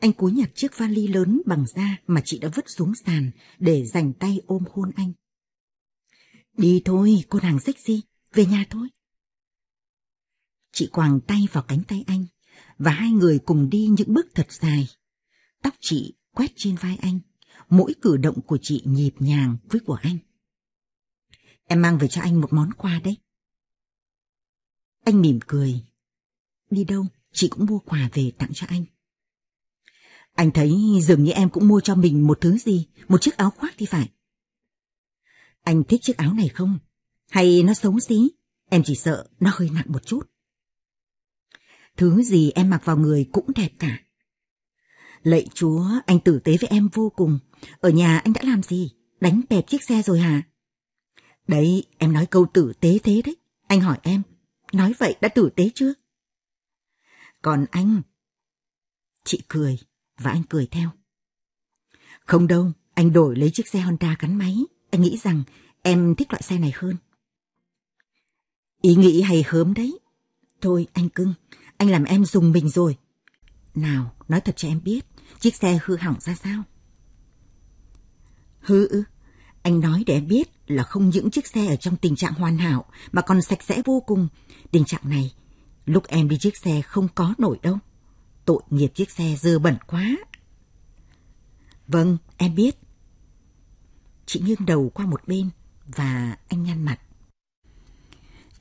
Anh cúi nhặt chiếc vali lớn bằng da mà chị đã vứt xuống sàn để dành tay ôm hôn anh. Đi thôi, cô nàng sexy, về nhà thôi. Chị quàng tay vào cánh tay anh và hai người cùng đi những bước thật dài. Tóc chị quét trên vai anh, mỗi cử động của chị nhịp nhàng với của anh. Em mang về cho anh một món quà đấy. Anh mỉm cười. Đi đâu, chị cũng mua quà về tặng cho anh. Anh thấy dường như em cũng mua cho mình một thứ gì, một chiếc áo khoác thì phải. Anh thích chiếc áo này không? Hay nó xấu xí? Em chỉ sợ nó hơi nặng một chút. Thứ gì em mặc vào người cũng đẹp cả. Lạy chúa, anh tử tế với em vô cùng. Ở nhà anh đã làm gì? Đánh bẹp chiếc xe rồi hả? Đấy, em nói câu tử tế thế đấy. Anh hỏi em, nói vậy đã tử tế chưa? Còn anh... Chị cười, và anh cười theo. Không đâu, anh đổi lấy chiếc xe Honda gắn máy. Anh nghĩ rằng em thích loại xe này hơn. Ý nghĩ hay hớm đấy. Thôi anh cưng, anh làm em dùng mình rồi. Nào, nói thật cho em biết, chiếc xe hư hỏng ra sao? Hư ư? Anh nói để em biết là không những chiếc xe ở trong tình trạng hoàn hảo mà còn sạch sẽ vô cùng. Tình trạng này, lúc em đi chiếc xe không có nổi đâu tội nghiệp chiếc xe dơ bẩn quá. Vâng, em biết. Chị nghiêng đầu qua một bên và anh nhăn mặt.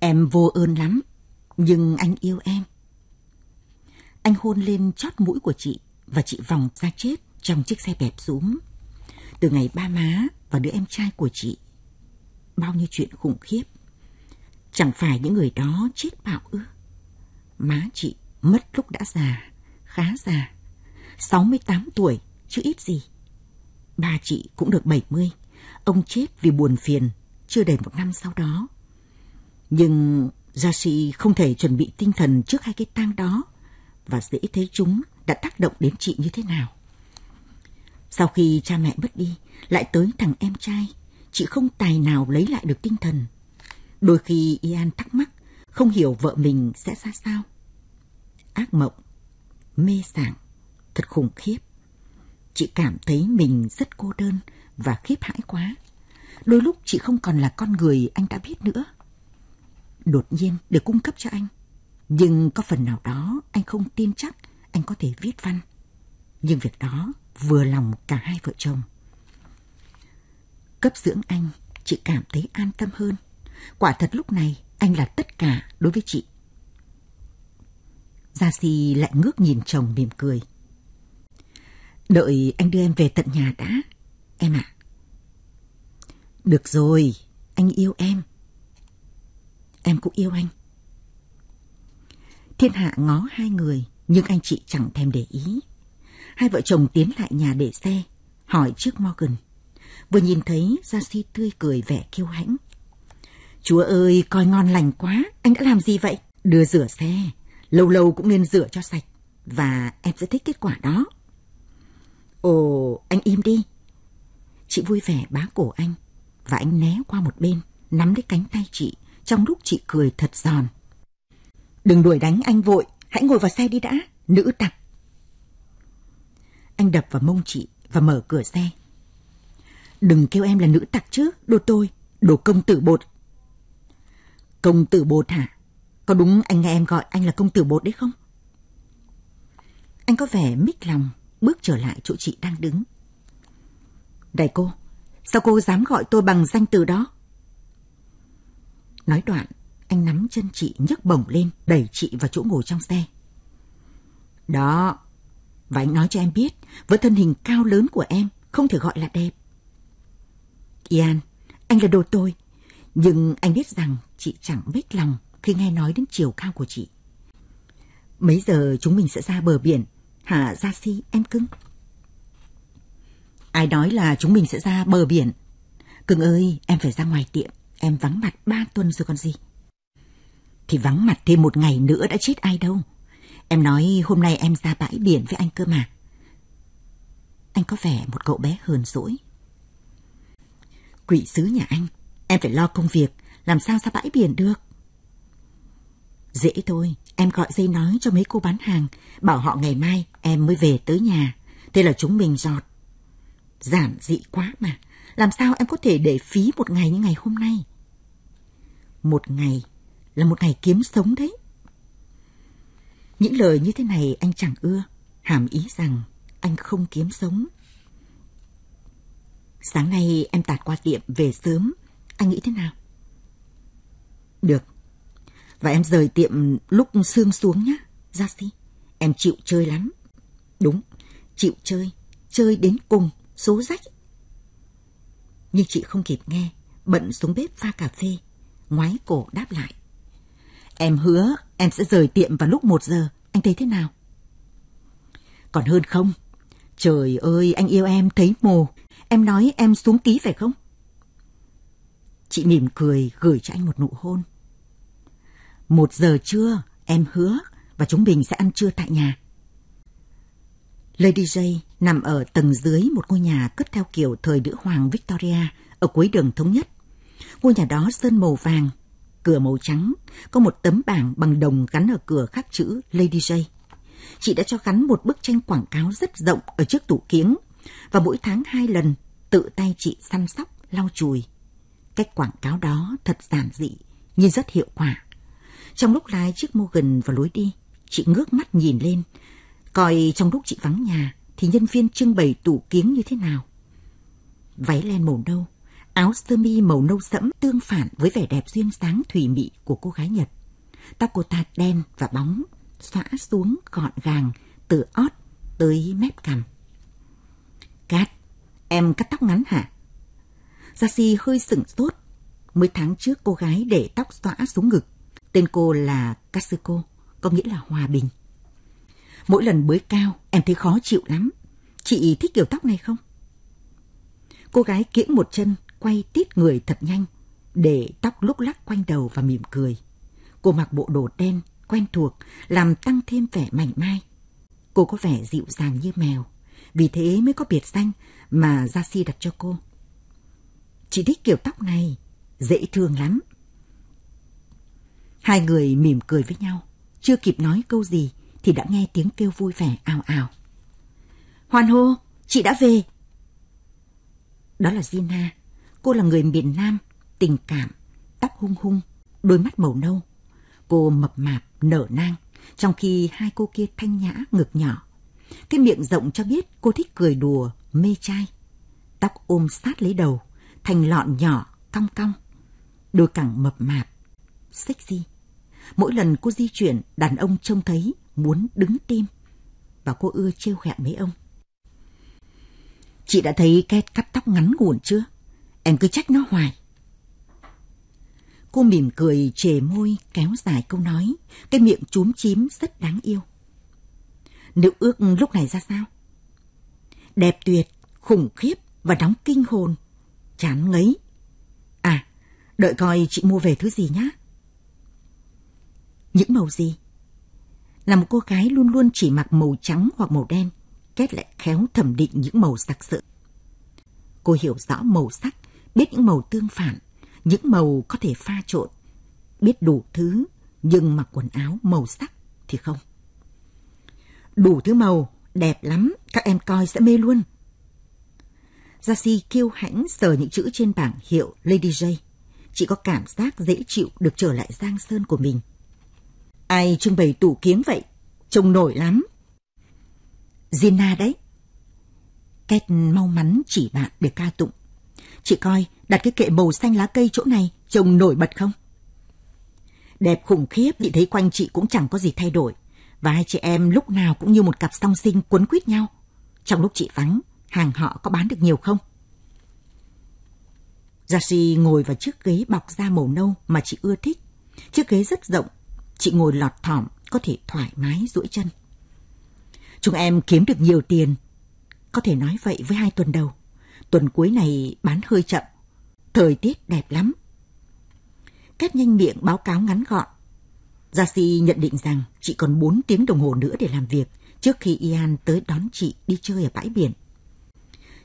Em vô ơn lắm, nhưng anh yêu em. Anh hôn lên chót mũi của chị và chị vòng ra chết trong chiếc xe bẹp rúm. Từ ngày ba má và đứa em trai của chị, bao nhiêu chuyện khủng khiếp. Chẳng phải những người đó chết bạo ư. Má chị mất lúc đã già khá già. 68 tuổi, chứ ít gì. Bà chị cũng được 70. Ông chết vì buồn phiền, chưa đầy một năm sau đó. Nhưng gia sĩ không thể chuẩn bị tinh thần trước hai cái tang đó và dễ thấy chúng đã tác động đến chị như thế nào. Sau khi cha mẹ mất đi, lại tới thằng em trai, chị không tài nào lấy lại được tinh thần. Đôi khi Ian thắc mắc, không hiểu vợ mình sẽ ra sao. Ác mộng mê sảng, thật khủng khiếp. Chị cảm thấy mình rất cô đơn và khiếp hãi quá. Đôi lúc chị không còn là con người anh đã biết nữa. Đột nhiên được cung cấp cho anh. Nhưng có phần nào đó anh không tin chắc anh có thể viết văn. Nhưng việc đó vừa lòng cả hai vợ chồng. Cấp dưỡng anh, chị cảm thấy an tâm hơn. Quả thật lúc này anh là tất cả đối với chị. Gia Si lại ngước nhìn chồng mỉm cười. Đợi anh đưa em về tận nhà đã, em ạ. À. Được rồi, anh yêu em. Em cũng yêu anh. Thiên hạ ngó hai người, nhưng anh chị chẳng thèm để ý. Hai vợ chồng tiến lại nhà để xe, hỏi trước Morgan. Vừa nhìn thấy, Gia Si tươi cười vẻ kiêu hãnh. Chúa ơi, coi ngon lành quá, anh đã làm gì vậy? Đưa rửa xe, lâu lâu cũng nên rửa cho sạch và em sẽ thích kết quả đó. Ồ, anh im đi. Chị vui vẻ bá cổ anh và anh né qua một bên, nắm lấy cánh tay chị trong lúc chị cười thật giòn. Đừng đuổi đánh anh vội, hãy ngồi vào xe đi đã, nữ tặc. Anh đập vào mông chị và mở cửa xe. Đừng kêu em là nữ tặc chứ, đồ tôi, đồ công tử bột. Công tử bột hả? Có đúng anh nghe em gọi anh là công tử bột đấy không? Anh có vẻ mít lòng, bước trở lại chỗ chị đang đứng. đại cô, sao cô dám gọi tôi bằng danh từ đó? Nói đoạn, anh nắm chân chị nhấc bổng lên, đẩy chị vào chỗ ngồi trong xe. Đó, và anh nói cho em biết, với thân hình cao lớn của em, không thể gọi là đẹp. Ian, anh là đồ tôi, nhưng anh biết rằng chị chẳng biết lòng khi nghe nói đến chiều cao của chị. Mấy giờ chúng mình sẽ ra bờ biển, hả Gia Si em cưng? Ai nói là chúng mình sẽ ra bờ biển? Cưng ơi, em phải ra ngoài tiệm, em vắng mặt ba tuần rồi còn gì. Thì vắng mặt thêm một ngày nữa đã chết ai đâu. Em nói hôm nay em ra bãi biển với anh cơ mà. Anh có vẻ một cậu bé hờn dỗi. Quỷ sứ nhà anh, em phải lo công việc, làm sao ra bãi biển được. Dễ thôi, em gọi dây nói cho mấy cô bán hàng, bảo họ ngày mai em mới về tới nhà. Thế là chúng mình giọt. Giản dị quá mà, làm sao em có thể để phí một ngày như ngày hôm nay? Một ngày là một ngày kiếm sống đấy. Những lời như thế này anh chẳng ưa, hàm ý rằng anh không kiếm sống. Sáng nay em tạt qua tiệm về sớm, anh nghĩ thế nào? Được, và em rời tiệm lúc sương xuống nhá, Jasi. Em chịu chơi lắm. Đúng, chịu chơi, chơi đến cùng, số rách. Nhưng chị không kịp nghe, bận xuống bếp pha cà phê, ngoái cổ đáp lại. Em hứa em sẽ rời tiệm vào lúc một giờ, anh thấy thế nào? Còn hơn không? Trời ơi, anh yêu em thấy mồ. Em nói em xuống ký phải không? Chị mỉm cười gửi cho anh một nụ hôn. Một giờ trưa, em hứa và chúng mình sẽ ăn trưa tại nhà. Lady J nằm ở tầng dưới một ngôi nhà cất theo kiểu thời nữ hoàng Victoria ở cuối đường thống nhất. Ngôi nhà đó sơn màu vàng, cửa màu trắng, có một tấm bảng bằng đồng gắn ở cửa khắc chữ Lady J. Chị đã cho gắn một bức tranh quảng cáo rất rộng ở trước tủ kiếng và mỗi tháng hai lần tự tay chị săn sóc, lau chùi. Cách quảng cáo đó thật giản dị nhưng rất hiệu quả. Trong lúc lái chiếc mô gần vào lối đi, chị ngước mắt nhìn lên, coi trong lúc chị vắng nhà thì nhân viên trưng bày tủ kiếng như thế nào. Váy len màu nâu, áo sơ mi màu nâu sẫm tương phản với vẻ đẹp duyên dáng thủy mị của cô gái Nhật. Tóc cô ta đen và bóng, xõa xuống gọn gàng từ ót tới mép cằm. Cát, em cắt tóc ngắn hả? Gia Si hơi sửng sốt. Mới tháng trước cô gái để tóc xõa xuống ngực Tên cô là Katsuko, có nghĩa là hòa bình. Mỗi lần bới cao, em thấy khó chịu lắm. Chị thích kiểu tóc này không? Cô gái kiễng một chân, quay tít người thật nhanh, để tóc lúc lắc quanh đầu và mỉm cười. Cô mặc bộ đồ đen, quen thuộc, làm tăng thêm vẻ mảnh mai. Cô có vẻ dịu dàng như mèo, vì thế mới có biệt danh mà Gia Si đặt cho cô. Chị thích kiểu tóc này, dễ thương lắm. Hai người mỉm cười với nhau, chưa kịp nói câu gì thì đã nghe tiếng kêu vui vẻ ào ào. Hoàn hô, chị đã về. Đó là Gina, cô là người miền Nam, tình cảm, tóc hung hung, đôi mắt màu nâu. Cô mập mạp, nở nang, trong khi hai cô kia thanh nhã, ngực nhỏ. Cái miệng rộng cho biết cô thích cười đùa, mê trai. Tóc ôm sát lấy đầu, thành lọn nhỏ, cong cong. Đôi cẳng mập mạp, sexy. Mỗi lần cô di chuyển, đàn ông trông thấy muốn đứng tim. Và cô ưa trêu khẹo mấy ông. Chị đã thấy Két cắt tóc ngắn ngủn chưa? Em cứ trách nó hoài. Cô mỉm cười trề môi kéo dài câu nói, cái miệng chúm chím rất đáng yêu. nếu ước lúc này ra sao? Đẹp tuyệt, khủng khiếp và đóng kinh hồn. Chán ngấy. À, đợi coi chị mua về thứ gì nhá. Những màu gì? Là một cô gái luôn luôn chỉ mặc màu trắng hoặc màu đen, Kết lại khéo thẩm định những màu sặc sỡ. Cô hiểu rõ màu sắc, biết những màu tương phản, những màu có thể pha trộn, biết đủ thứ nhưng mặc quần áo màu sắc thì không. Đủ thứ màu, đẹp lắm, các em coi sẽ mê luôn. Jasi kêu hãnh sờ những chữ trên bảng hiệu Lady J. Chị có cảm giác dễ chịu được trở lại giang sơn của mình – Ai trưng bày tủ kiếng vậy? Trông nổi lắm. Gina đấy. Két mau mắn chỉ bạn để ca tụng. Chị coi, đặt cái kệ màu xanh lá cây chỗ này trông nổi bật không? Đẹp khủng khiếp, chị thấy quanh chị cũng chẳng có gì thay đổi. Và hai chị em lúc nào cũng như một cặp song sinh quấn quýt nhau. Trong lúc chị vắng, hàng họ có bán được nhiều không? Jashi ngồi vào chiếc ghế bọc da màu nâu mà chị ưa thích. Chiếc ghế rất rộng, chị ngồi lọt thỏm, có thể thoải mái duỗi chân. Chúng em kiếm được nhiều tiền. Có thể nói vậy với hai tuần đầu. Tuần cuối này bán hơi chậm. Thời tiết đẹp lắm. Kết nhanh miệng báo cáo ngắn gọn. Gia Si nhận định rằng chị còn bốn tiếng đồng hồ nữa để làm việc trước khi Ian tới đón chị đi chơi ở bãi biển.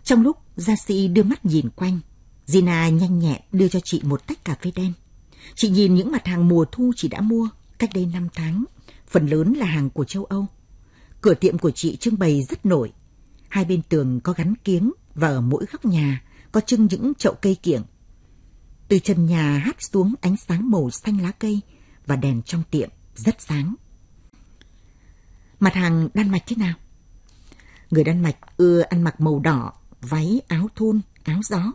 Trong lúc Gia Si đưa mắt nhìn quanh, Gina nhanh nhẹn đưa cho chị một tách cà phê đen. Chị nhìn những mặt hàng mùa thu chị đã mua, Cách đây 5 tháng, phần lớn là hàng của châu Âu. Cửa tiệm của chị trưng bày rất nổi. Hai bên tường có gắn kiếng và ở mỗi góc nhà có trưng những chậu cây kiểng. Từ trần nhà hát xuống ánh sáng màu xanh lá cây và đèn trong tiệm rất sáng. Mặt hàng Đan Mạch thế nào? Người Đan Mạch ưa ăn mặc màu đỏ, váy, áo thun, áo gió.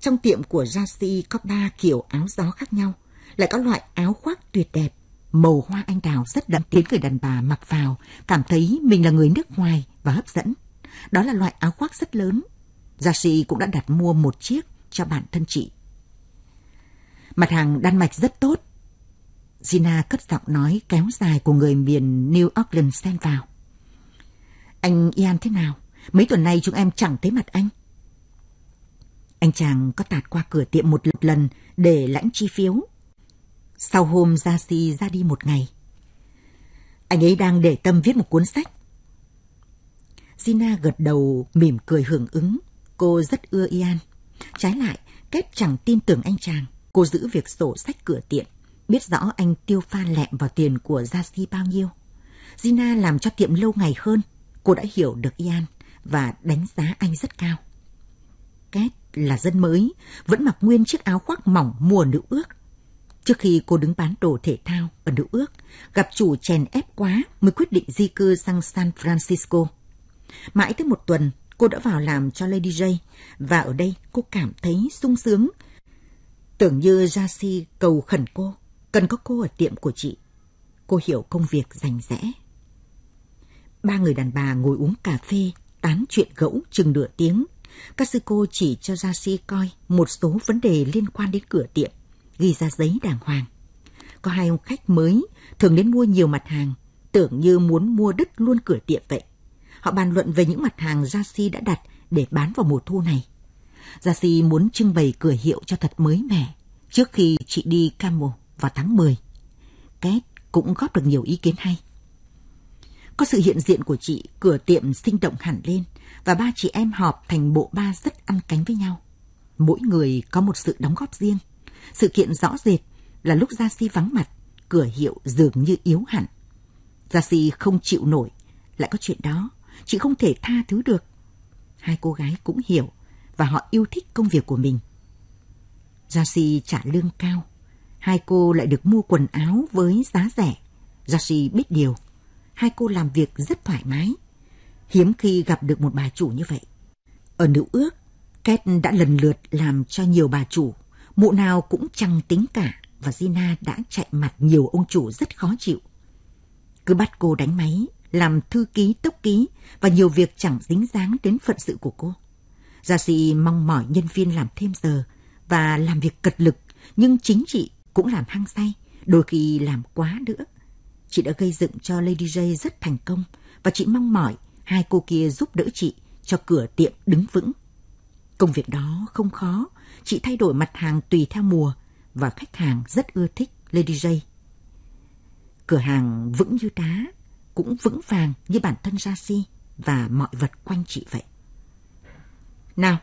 Trong tiệm của Rasi có ba kiểu áo gió khác nhau, lại có loại áo khoác tuyệt đẹp màu hoa anh đào rất đậm khiến người đàn bà mặc vào, cảm thấy mình là người nước ngoài và hấp dẫn. Đó là loại áo khoác rất lớn. Gia sĩ cũng đã đặt mua một chiếc cho bản thân chị. Mặt hàng Đan Mạch rất tốt. Gina cất giọng nói kéo dài của người miền New Orleans xen vào. Anh Ian thế nào? Mấy tuần nay chúng em chẳng thấy mặt anh. Anh chàng có tạt qua cửa tiệm một lần để lãnh chi phiếu sau hôm Gia Si ra đi một ngày, anh ấy đang để tâm viết một cuốn sách. Gina gật đầu mỉm cười hưởng ứng. Cô rất ưa Ian. Trái lại, Kép chẳng tin tưởng anh chàng. Cô giữ việc sổ sách cửa tiệm. Biết rõ anh tiêu pha lẹm vào tiền của Gia Si bao nhiêu. Gina làm cho tiệm lâu ngày hơn. Cô đã hiểu được Ian và đánh giá anh rất cao. Kép là dân mới, vẫn mặc nguyên chiếc áo khoác mỏng mùa nữ ước Trước khi cô đứng bán đồ thể thao ở New ước gặp chủ chèn ép quá mới quyết định di cư sang San Francisco. Mãi tới một tuần, cô đã vào làm cho Lady J và ở đây cô cảm thấy sung sướng. Tưởng như Jasi cầu khẩn cô, cần có cô ở tiệm của chị. Cô hiểu công việc rành rẽ. Ba người đàn bà ngồi uống cà phê, tán chuyện gẫu chừng nửa tiếng. Các sư cô chỉ cho Jasi coi một số vấn đề liên quan đến cửa tiệm ghi ra giấy đàng hoàng. Có hai ông khách mới thường đến mua nhiều mặt hàng, tưởng như muốn mua đứt luôn cửa tiệm vậy. Họ bàn luận về những mặt hàng Gia Si đã đặt để bán vào mùa thu này. Gia Si muốn trưng bày cửa hiệu cho thật mới mẻ trước khi chị đi Camo vào tháng 10. Két cũng góp được nhiều ý kiến hay. Có sự hiện diện của chị, cửa tiệm sinh động hẳn lên và ba chị em họp thành bộ ba rất ăn cánh với nhau. Mỗi người có một sự đóng góp riêng. Sự kiện rõ rệt là lúc Gia Si vắng mặt, cửa hiệu dường như yếu hẳn. Gia Si không chịu nổi, lại có chuyện đó, chị không thể tha thứ được. Hai cô gái cũng hiểu và họ yêu thích công việc của mình. Gia Si trả lương cao, hai cô lại được mua quần áo với giá rẻ. Gia Si biết điều, hai cô làm việc rất thoải mái. Hiếm khi gặp được một bà chủ như vậy. Ở nữ ước, Kate đã lần lượt làm cho nhiều bà chủ mụ nào cũng chẳng tính cả và Gina đã chạy mặt nhiều ông chủ rất khó chịu. Cứ bắt cô đánh máy, làm thư ký tốc ký và nhiều việc chẳng dính dáng đến phận sự của cô. Gia sĩ mong mỏi nhân viên làm thêm giờ và làm việc cật lực, nhưng chính chị cũng làm hăng say, đôi khi làm quá nữa. Chị đã gây dựng cho Lady J rất thành công và chị mong mỏi hai cô kia giúp đỡ chị cho cửa tiệm đứng vững. Công việc đó không khó chị thay đổi mặt hàng tùy theo mùa và khách hàng rất ưa thích Lady J. Cửa hàng vững như đá, cũng vững vàng như bản thân Jasi và mọi vật quanh chị vậy. Nào,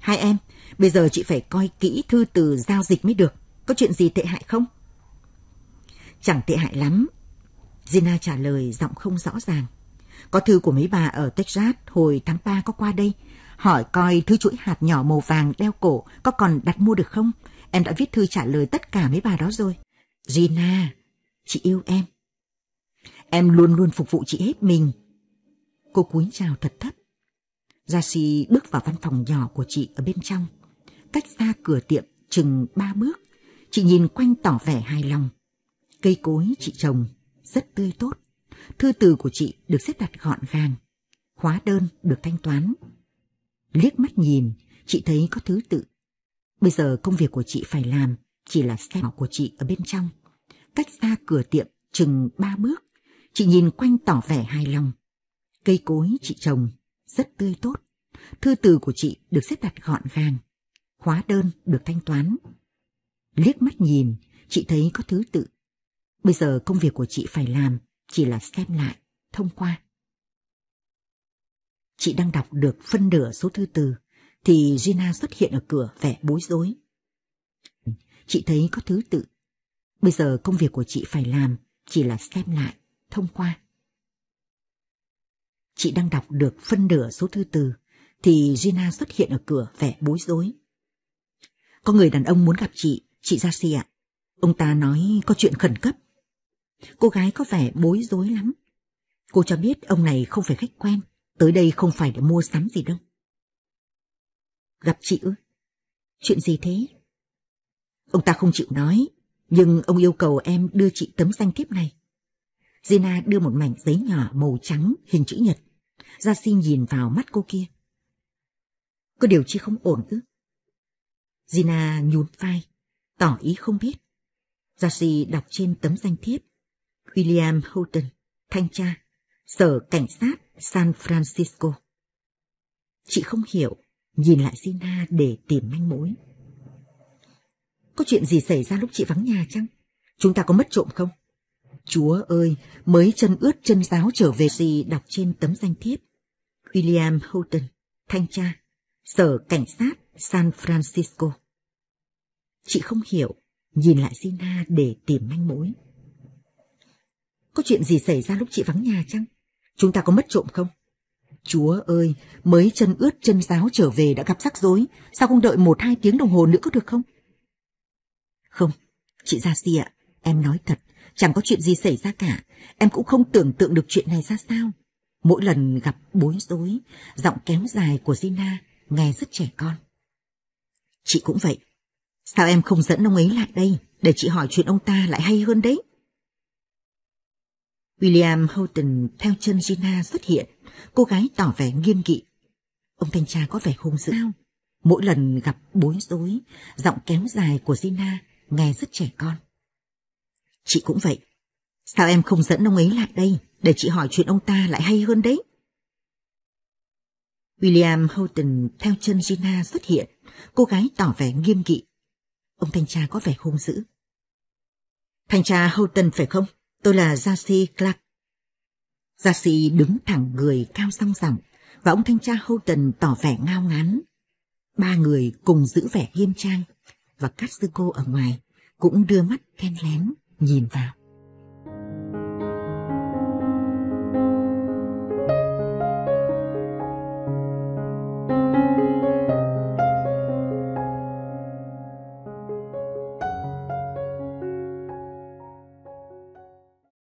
hai em, bây giờ chị phải coi kỹ thư từ giao dịch mới được. Có chuyện gì tệ hại không? Chẳng tệ hại lắm. Gina trả lời giọng không rõ ràng. Có thư của mấy bà ở Texas hồi tháng 3 có qua đây hỏi coi thứ chuỗi hạt nhỏ màu vàng đeo cổ có còn đặt mua được không? Em đã viết thư trả lời tất cả mấy bà đó rồi. Gina, chị yêu em. Em luôn luôn phục vụ chị hết mình. Cô cúi chào thật thấp. Jasi bước vào văn phòng nhỏ của chị ở bên trong. Cách xa cửa tiệm chừng ba bước, chị nhìn quanh tỏ vẻ hài lòng. Cây cối chị trồng rất tươi tốt. Thư từ của chị được xếp đặt gọn gàng. Hóa đơn được thanh toán Liếc mắt nhìn, chị thấy có thứ tự. Bây giờ công việc của chị phải làm chỉ là xem của chị ở bên trong. Cách xa cửa tiệm chừng ba bước, chị nhìn quanh tỏ vẻ hài lòng. Cây cối chị trồng rất tươi tốt, thư từ của chị được xếp đặt gọn gàng, hóa đơn được thanh toán. Liếc mắt nhìn, chị thấy có thứ tự. Bây giờ công việc của chị phải làm chỉ là xem lại, thông qua. Chị đang đọc được phân nửa số thư từ thì Gina xuất hiện ở cửa vẻ bối rối. Chị thấy có thứ tự. Bây giờ công việc của chị phải làm chỉ là xem lại, thông qua. Chị đang đọc được phân nửa số thư từ thì Gina xuất hiện ở cửa vẻ bối rối. Có người đàn ông muốn gặp chị, chị ra si ạ. Ông ta nói có chuyện khẩn cấp. Cô gái có vẻ bối rối lắm. Cô cho biết ông này không phải khách quen, Tới đây không phải để mua sắm gì đâu. Gặp chị ư? Chuyện gì thế? Ông ta không chịu nói, nhưng ông yêu cầu em đưa chị tấm danh thiếp này. Gina đưa một mảnh giấy nhỏ màu trắng hình chữ nhật. Gia Sinh nhìn vào mắt cô kia. Có điều chi không ổn ư? Gina nhún vai, tỏ ý không biết. Gia Sinh đọc trên tấm danh thiếp. William Houghton, thanh tra, sở cảnh sát San Francisco. Chị không hiểu, nhìn lại Sina để tìm manh mối. Có chuyện gì xảy ra lúc chị vắng nhà chăng? Chúng ta có mất trộm không? Chúa ơi, mới chân ướt chân giáo trở về gì đọc trên tấm danh thiếp. William Houghton, thanh tra, sở cảnh sát San Francisco. Chị không hiểu, nhìn lại Sina để tìm manh mối. Có chuyện gì xảy ra lúc chị vắng nhà chăng? Chúng ta có mất trộm không? Chúa ơi, mới chân ướt chân giáo trở về đã gặp rắc rối. Sao không đợi một hai tiếng đồng hồ nữa có được không? Không, chị Gia Si ạ, em nói thật. Chẳng có chuyện gì xảy ra cả. Em cũng không tưởng tượng được chuyện này ra sao. Mỗi lần gặp bối rối, giọng kéo dài của Gina nghe rất trẻ con. Chị cũng vậy. Sao em không dẫn ông ấy lại đây để chị hỏi chuyện ông ta lại hay hơn đấy? William Houghton theo chân Gina xuất hiện, cô gái tỏ vẻ nghiêm nghị. Ông thanh tra có vẻ hung dữ. Mỗi lần gặp bối rối, giọng kéo dài của Gina nghe rất trẻ con. Chị cũng vậy. Sao em không dẫn ông ấy lại đây để chị hỏi chuyện ông ta lại hay hơn đấy? William Houghton theo chân Gina xuất hiện, cô gái tỏ vẻ nghiêm nghị. Ông thanh tra có vẻ hung dữ. Thanh tra Houghton phải không? Tôi là Jasi Clark. Jasi đứng thẳng người cao song sòng và ông thanh tra Houghton tỏ vẻ ngao ngán. Ba người cùng giữ vẻ nghiêm trang và các sư cô ở ngoài cũng đưa mắt khen lén nhìn vào.